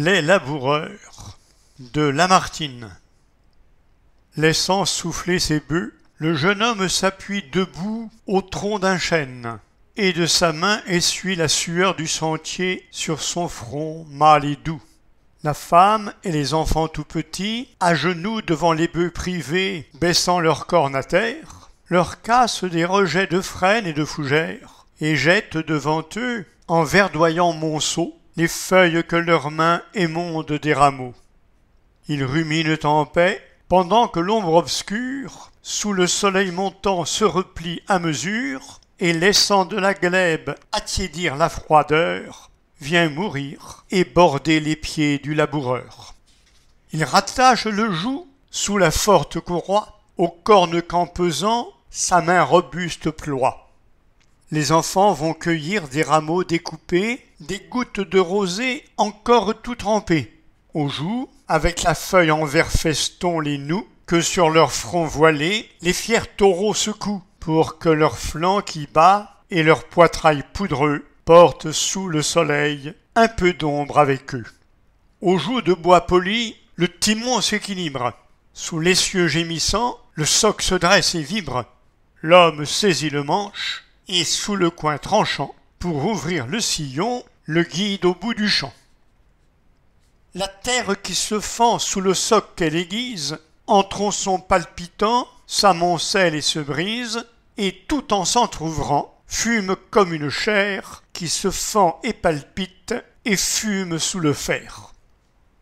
Les laboureurs de Lamartine. Laissant souffler ses bœufs, le jeune homme s'appuie debout au tronc d'un chêne et de sa main essuie la sueur du sentier sur son front mâle et doux. La femme et les enfants tout petits, à genoux devant les bœufs privés, baissant leurs cornes à terre, leur cassent des rejets de frênes et de fougères et jettent devant eux, en verdoyant monceau les feuilles que leurs mains émondent des rameaux. Ils ruminent en paix, pendant que l'ombre obscure, sous le soleil montant, se replie à mesure, et laissant de la glèbe attiédir la froideur, vient mourir et border les pieds du laboureur. Il rattache le joug, sous la forte courroie, aux cornes qu'en pesant, sa main robuste ploie. Les enfants vont cueillir des rameaux découpés, des gouttes de rosée encore tout trempées. Au joue, avec la feuille en vert feston les noues, que sur leur front voilé, les fiers taureaux secouent, pour que leur flanc qui bat et leur poitrail poudreux portent sous le soleil un peu d'ombre avec eux. Au joues de bois poli, le timon s'équilibre. Sous l'essieu gémissant, le soc se dresse et vibre. L'homme saisit le manche, et sous le coin tranchant pour ouvrir le sillon le guide au bout du champ. La terre qui se fend sous le soc qu'elle aiguise, en tronçon palpitant, s'amoncelle et se brise, et tout en s'entr'ouvrant, fume comme une chair qui se fend et palpite et fume sous le fer.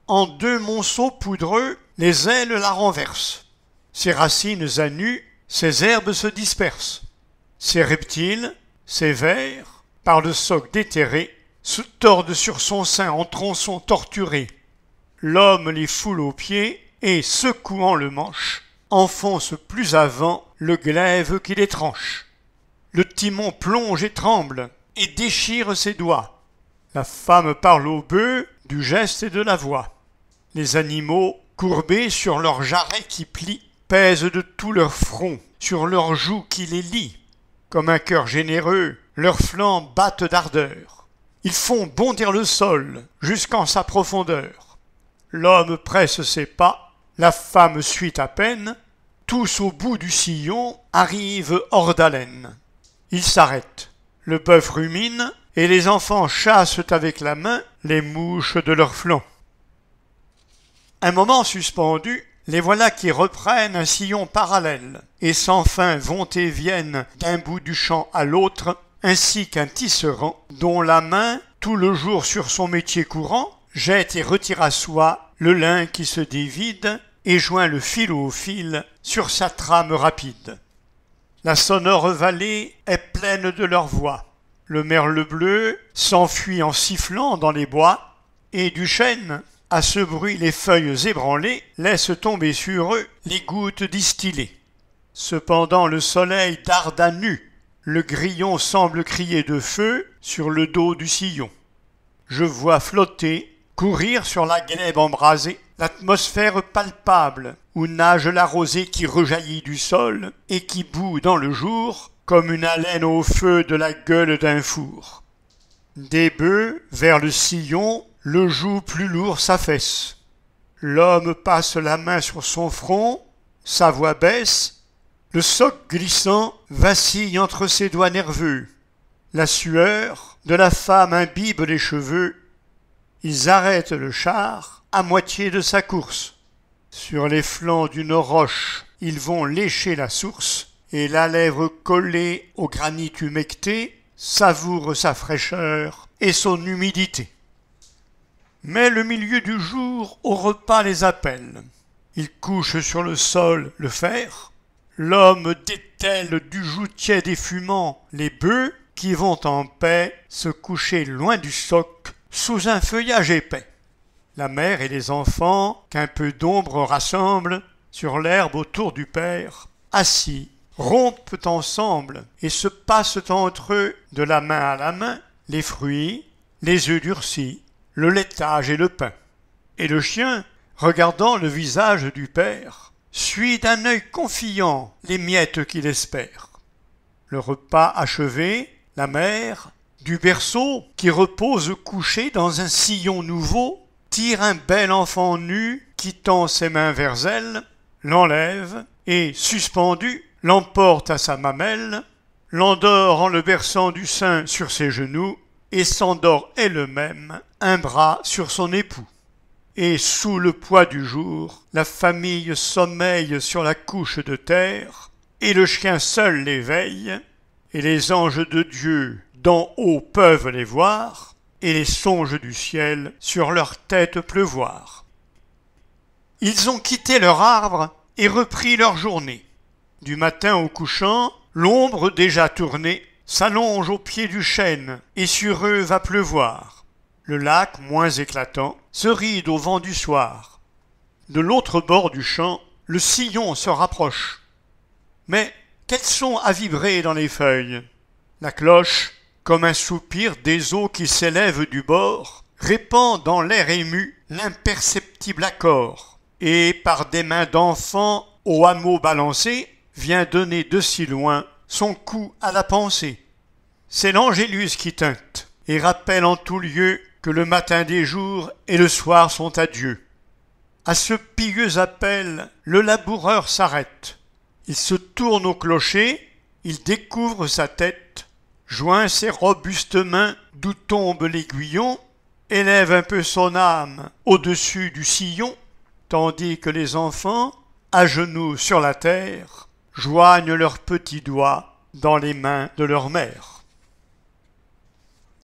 En deux monceaux poudreux, les ailes la renversent. Ses racines à ses herbes se dispersent. Ces reptiles, ces vers, par le soc déterré, se tordent sur son sein en tronçons torturés. L'homme les foule aux pieds et, secouant le manche, enfonce plus avant le glaive qui les tranche. Le timon plonge et tremble et déchire ses doigts. La femme parle au bœuf du geste et de la voix. Les animaux, courbés sur leurs jarrets qui plient, pèsent de tout leur front, sur leurs joues qui les lient. Comme un cœur généreux, leurs flancs battent d'ardeur. Ils font bondir le sol jusqu'en sa profondeur. L'homme presse ses pas, la femme suit à peine, tous au bout du sillon arrivent hors d'haleine. Ils s'arrêtent. Le bœuf rumine, et les enfants chassent avec la main les mouches de leurs flancs. Un moment suspendu, les voilà qui reprennent un sillon parallèle, et sans fin vont et viennent d'un bout du champ à l'autre, ainsi qu'un tisserand, dont la main, tout le jour sur son métier courant, jette et retire à soi le lin qui se dévide et joint le fil au fil sur sa trame rapide. La sonore vallée est pleine de leur voix. Le merle bleu s'enfuit en sifflant dans les bois, et du chêne, à ce bruit, les feuilles ébranlées laissent tomber sur eux les gouttes distillées. Cependant, le soleil darde à nu. Le grillon semble crier de feu sur le dos du sillon. Je vois flotter, courir sur la glèbe embrasée, l'atmosphère palpable où nage la rosée qui rejaillit du sol et qui bout dans le jour comme une haleine au feu de la gueule d'un four. Des bœufs, vers le sillon, le joug plus lourd s'affaisse. L'homme passe la main sur son front, sa voix baisse, le soc glissant vacille entre ses doigts nerveux. La sueur de la femme imbibe les cheveux. Ils arrêtent le char à moitié de sa course. Sur les flancs d'une roche, ils vont lécher la source, et la lèvre collée au granit humecté savoure sa fraîcheur et son humidité mais le milieu du jour au repas les appelle. Ils couchent sur le sol le fer, l'homme dételle du joutier des fumants les bœufs qui vont en paix se coucher loin du soc sous un feuillage épais. La mère et les enfants qu'un peu d'ombre rassemble sur l'herbe autour du père, assis, rompent ensemble et se passent entre eux de la main à la main les fruits, les œufs durcis, le laitage et le pain. Et le chien, regardant le visage du père, suit d'un œil confiant les miettes qu'il espère. Le repas achevé, la mère, du berceau qui repose couché dans un sillon nouveau, tire un bel enfant nu qui tend ses mains vers elle, l'enlève et, suspendu, l'emporte à sa mamelle, l'endort en le berçant du sein sur ses genoux, et s'endort elle-même, un bras sur son époux. Et sous le poids du jour, la famille sommeille sur la couche de terre, et le chien seul l'éveille, et les anges de Dieu d'en haut peuvent les voir, et les songes du ciel sur leur tête pleuvoir. Ils ont quitté leur arbre et repris leur journée. Du matin au couchant, l'ombre déjà tournée s'allonge au pied du chêne, et sur eux va pleuvoir. Le lac, moins éclatant, se ride au vent du soir. De l'autre bord du champ, le sillon se rapproche. Mais quels sons à vibrer dans les feuilles La cloche, comme un soupir des eaux qui s'élèvent du bord, répand dans l'air ému l'imperceptible accord, et par des mains d'enfants au hameau balancé, vient donner de si loin son coup à la pensée. C'est l'Angélus qui tinte et rappelle en tout lieu que le matin des jours et le soir sont à Dieu. À ce pieux appel, le laboureur s'arrête. Il se tourne au clocher, il découvre sa tête, joint ses robustes mains d'où tombe l'aiguillon, élève un peu son âme au-dessus du sillon, tandis que les enfants, à genoux sur la terre, joignent leurs petits doigts dans les mains de leur mère.